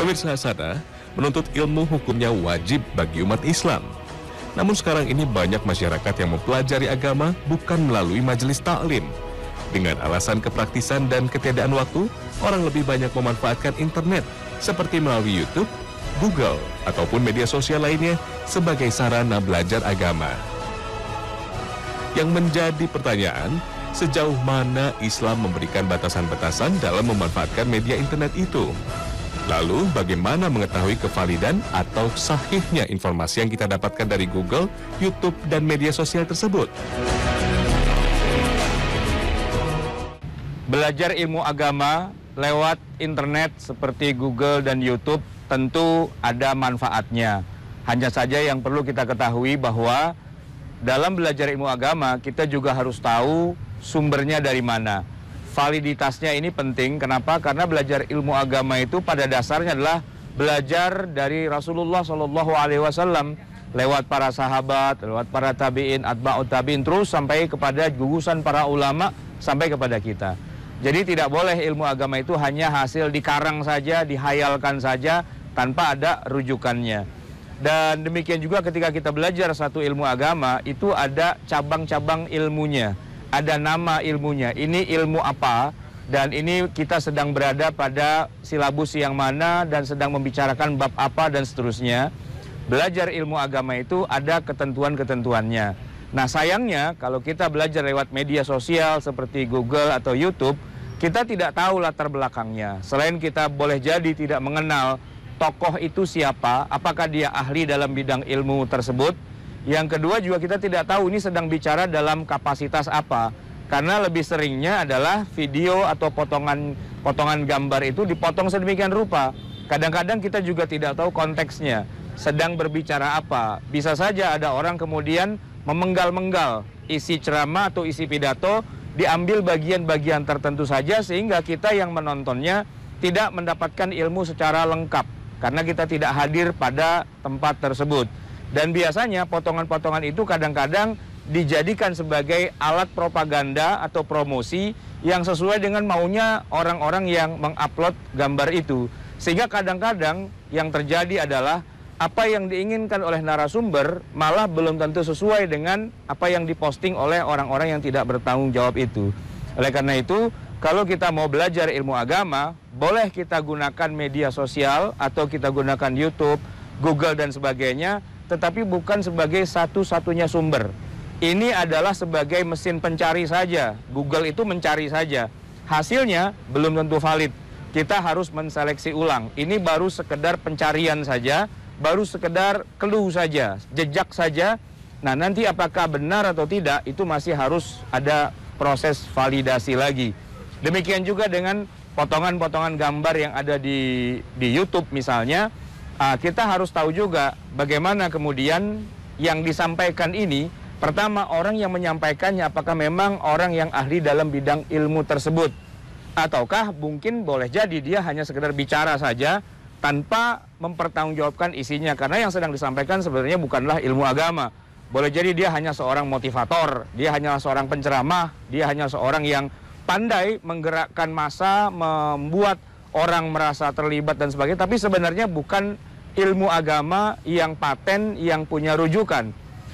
Pemirsa Hasana, menuntut ilmu hukumnya wajib bagi umat Islam. Namun sekarang ini banyak masyarakat yang mempelajari agama bukan melalui majelis taklim. Dengan alasan kepraktisan dan ketiadaan waktu, orang lebih banyak memanfaatkan internet seperti melalui YouTube, Google, ataupun media sosial lainnya sebagai sarana belajar agama. Yang menjadi pertanyaan, sejauh mana Islam memberikan batasan-batasan dalam memanfaatkan media internet itu. Lalu, bagaimana mengetahui kevalidan atau sahihnya informasi yang kita dapatkan dari Google, YouTube, dan media sosial tersebut? Belajar ilmu agama lewat internet seperti Google dan YouTube tentu ada manfaatnya. Hanya saja yang perlu kita ketahui bahwa dalam belajar ilmu agama kita juga harus tahu sumbernya dari mana. Validitasnya ini penting, kenapa? Karena belajar ilmu agama itu pada dasarnya adalah belajar dari Rasulullah Shallallahu Alaihi Wasallam lewat para sahabat, lewat para tabiin, atba'ut tabiin, terus sampai kepada gugusan para ulama sampai kepada kita. Jadi tidak boleh ilmu agama itu hanya hasil dikarang saja, dihayalkan saja, tanpa ada rujukannya. Dan demikian juga ketika kita belajar satu ilmu agama, itu ada cabang-cabang ilmunya ada nama ilmunya. Ini ilmu apa? Dan ini kita sedang berada pada silabus yang mana dan sedang membicarakan bab apa dan seterusnya. Belajar ilmu agama itu ada ketentuan-ketentuannya. Nah sayangnya kalau kita belajar lewat media sosial seperti Google atau YouTube, kita tidak tahu latar belakangnya. Selain kita boleh jadi tidak mengenal tokoh itu siapa, apakah dia ahli dalam bidang ilmu tersebut, yang kedua juga kita tidak tahu ini sedang bicara dalam kapasitas apa. Karena lebih seringnya adalah video atau potongan potongan gambar itu dipotong sedemikian rupa. Kadang-kadang kita juga tidak tahu konteksnya, sedang berbicara apa. Bisa saja ada orang kemudian memenggal-menggal isi ceramah atau isi pidato diambil bagian-bagian tertentu saja sehingga kita yang menontonnya tidak mendapatkan ilmu secara lengkap karena kita tidak hadir pada tempat tersebut. Dan biasanya potongan-potongan itu kadang-kadang dijadikan sebagai alat propaganda atau promosi yang sesuai dengan maunya orang-orang yang mengupload gambar itu. Sehingga kadang-kadang yang terjadi adalah apa yang diinginkan oleh narasumber malah belum tentu sesuai dengan apa yang diposting oleh orang-orang yang tidak bertanggung jawab itu. Oleh karena itu, kalau kita mau belajar ilmu agama, boleh kita gunakan media sosial atau kita gunakan YouTube, Google dan sebagainya, tetapi bukan sebagai satu-satunya sumber. Ini adalah sebagai mesin pencari saja. Google itu mencari saja. Hasilnya belum tentu valid. Kita harus menseleksi ulang. Ini baru sekedar pencarian saja, baru sekedar clue saja, jejak saja. Nah, nanti apakah benar atau tidak itu masih harus ada proses validasi lagi. Demikian juga dengan potongan-potongan gambar yang ada di di YouTube misalnya uh, kita harus tahu juga bagaimana kemudian yang disampaikan ini pertama orang yang menyampaikannya apakah memang orang yang ahli dalam bidang ilmu tersebut ataukah mungkin boleh jadi dia hanya sekedar bicara saja tanpa mempertanggungjawabkan isinya karena yang sedang disampaikan sebenarnya bukanlah ilmu agama boleh jadi dia hanya seorang motivator dia hanya seorang penceramah dia hanya seorang yang pandai menggerakkan masa, membuat orang merasa terlibat dan sebagainya tapi sebenarnya bukan ilmu agama yang paten, yang punya rujukan.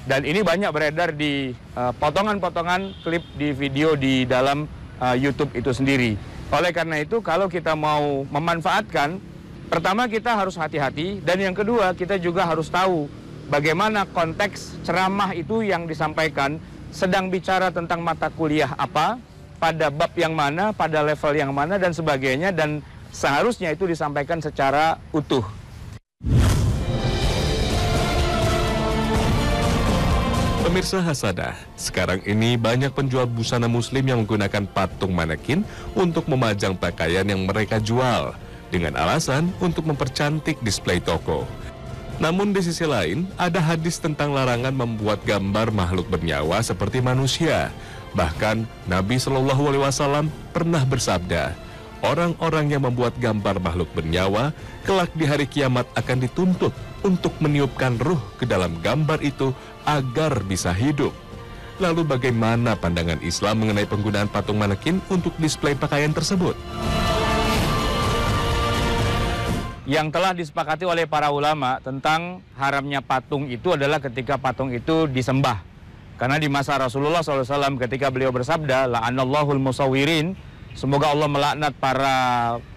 Dan ini banyak beredar di eh, potongan-potongan uh, klip di video di dalam uh, YouTube itu sendiri. Oleh karena itu, kalau kita mau memanfaatkan, pertama kita harus hati-hati, dan yang kedua kita juga harus tahu bagaimana konteks ceramah itu yang disampaikan, sedang bicara tentang mata kuliah apa, pada bab yang mana, pada level yang mana, dan sebagainya, dan seharusnya itu disampaikan secara utuh. Pemirsa Hasadah, sekarang ini banyak penjual busana muslim yang menggunakan patung manekin untuk memajang pakaian yang mereka jual dengan alasan untuk mempercantik display toko. Namun di sisi lain, ada hadis tentang larangan membuat gambar makhluk bernyawa seperti manusia. Bahkan Nabi Shallallahu alaihi wasallam pernah bersabda, orang-orang yang membuat gambar makhluk bernyawa kelak di hari kiamat akan dituntut untuk meniupkan ruh ke dalam gambar itu agar bisa hidup. Lalu bagaimana pandangan Islam mengenai penggunaan patung manekin untuk display pakaian tersebut? Yang telah disepakati oleh para ulama tentang haramnya patung itu adalah ketika patung itu disembah. Karena di masa Rasulullah SAW ketika beliau bersabda, La'anallahul musawirin, Semoga Allah melaknat para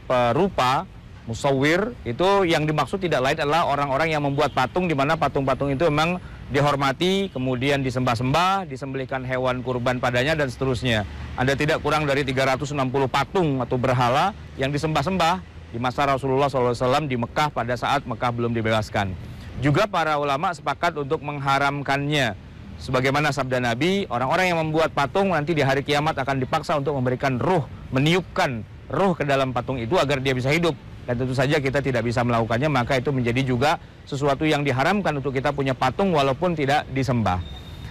perupa, musawir, itu yang dimaksud tidak lain adalah orang-orang yang membuat patung di mana patung-patung itu memang dihormati, kemudian disembah-sembah, disembelihkan hewan kurban padanya dan seterusnya. Ada tidak kurang dari 360 patung atau berhala yang disembah-sembah di masa Rasulullah SAW di Mekah pada saat Mekah belum dibebaskan. Juga para ulama sepakat untuk mengharamkannya sebagaimana sabda Nabi, orang-orang yang membuat patung nanti di hari kiamat akan dipaksa untuk memberikan ruh meniupkan roh ke dalam patung itu agar dia bisa hidup. Dan tentu saja kita tidak bisa melakukannya, maka itu menjadi juga sesuatu yang diharamkan untuk kita punya patung walaupun tidak disembah.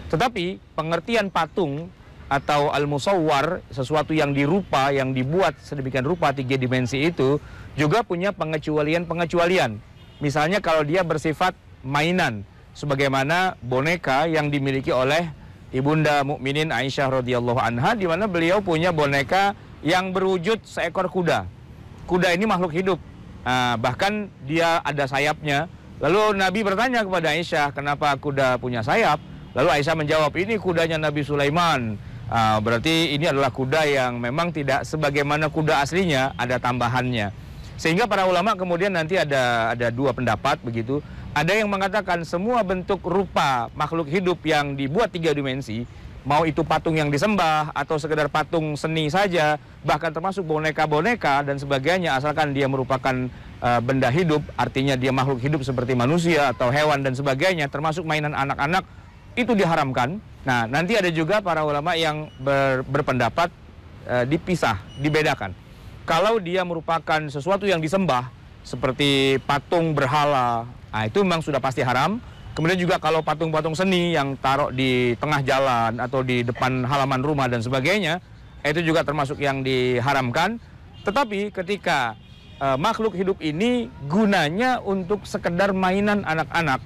Tetapi pengertian patung atau al-musawwar, sesuatu yang dirupa, yang dibuat sedemikian rupa tiga dimensi itu, juga punya pengecualian-pengecualian. Misalnya kalau dia bersifat mainan, sebagaimana boneka yang dimiliki oleh Ibunda Mukminin Aisyah radhiyallahu anha di mana beliau punya boneka yang berwujud seekor kuda. Kuda ini makhluk hidup, nah, bahkan dia ada sayapnya. Lalu Nabi bertanya kepada Aisyah, kenapa kuda punya sayap? Lalu Aisyah menjawab, ini kudanya Nabi Sulaiman. Nah, berarti ini adalah kuda yang memang tidak sebagaimana kuda aslinya, ada tambahannya. Sehingga para ulama kemudian nanti ada ada dua pendapat begitu. Ada yang mengatakan semua bentuk rupa makhluk hidup yang dibuat tiga dimensi mau itu patung yang disembah atau sekedar patung seni saja, bahkan termasuk boneka-boneka dan sebagainya, asalkan dia merupakan uh, benda hidup, artinya dia makhluk hidup seperti manusia atau hewan dan sebagainya, termasuk mainan anak-anak, itu diharamkan. Nah, nanti ada juga para ulama yang ber, berpendapat uh, dipisah, dibedakan. Kalau dia merupakan sesuatu yang disembah, seperti patung berhala, nah itu memang sudah pasti haram, Kemudian juga kalau patung-patung seni yang taruh di tengah jalan atau di depan halaman rumah dan sebagainya, itu juga termasuk yang diharamkan. Tetapi ketika uh, makhluk hidup ini gunanya untuk sekedar mainan anak-anak,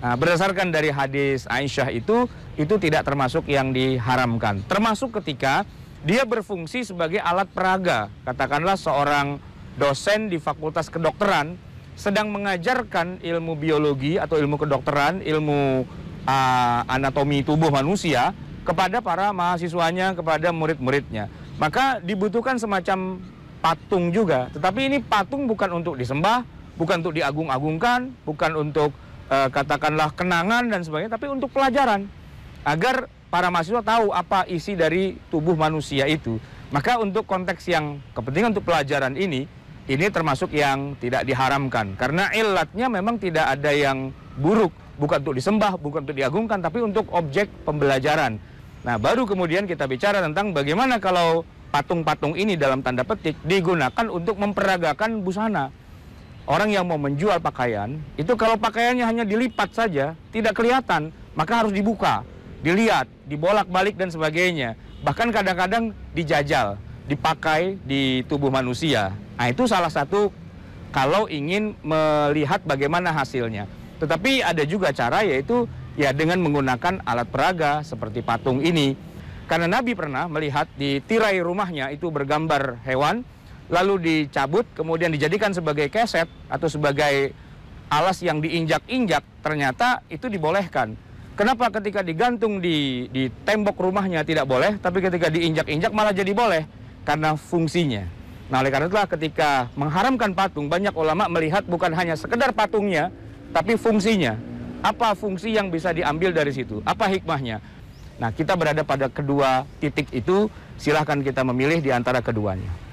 nah, berdasarkan dari hadis Aisyah itu, itu tidak termasuk yang diharamkan. Termasuk ketika dia berfungsi sebagai alat peraga, katakanlah seorang dosen di fakultas kedokteran sedang mengajarkan ilmu biologi atau ilmu kedokteran, ilmu uh, anatomi tubuh manusia kepada para mahasiswanya, kepada murid-muridnya. Maka dibutuhkan semacam patung juga. Tetapi ini patung bukan untuk disembah, bukan untuk diagung-agungkan, bukan untuk uh, katakanlah kenangan dan sebagainya, tapi untuk pelajaran agar para mahasiswa tahu apa isi dari tubuh manusia itu. Maka untuk konteks yang kepentingan untuk pelajaran ini, ini termasuk yang tidak diharamkan karena ilatnya memang tidak ada yang buruk bukan untuk disembah bukan untuk diagungkan tapi untuk objek pembelajaran nah baru kemudian kita bicara tentang bagaimana kalau patung-patung ini dalam tanda petik digunakan untuk memperagakan busana orang yang mau menjual pakaian itu kalau pakaiannya hanya dilipat saja tidak kelihatan maka harus dibuka dilihat dibolak-balik dan sebagainya bahkan kadang-kadang dijajal dipakai di tubuh manusia. Nah, itu salah satu kalau ingin melihat bagaimana hasilnya. Tetapi ada juga cara yaitu ya dengan menggunakan alat peraga seperti patung ini. Karena Nabi pernah melihat di tirai rumahnya itu bergambar hewan, lalu dicabut, kemudian dijadikan sebagai keset atau sebagai alas yang diinjak-injak, ternyata itu dibolehkan. Kenapa ketika digantung di, di tembok rumahnya tidak boleh, tapi ketika diinjak-injak malah jadi boleh? karena fungsinya. Nah, oleh karena itulah ketika mengharamkan patung, banyak ulama melihat bukan hanya sekedar patungnya, tapi fungsinya. Apa fungsi yang bisa diambil dari situ? Apa hikmahnya? Nah, kita berada pada kedua titik itu, silahkan kita memilih di antara keduanya.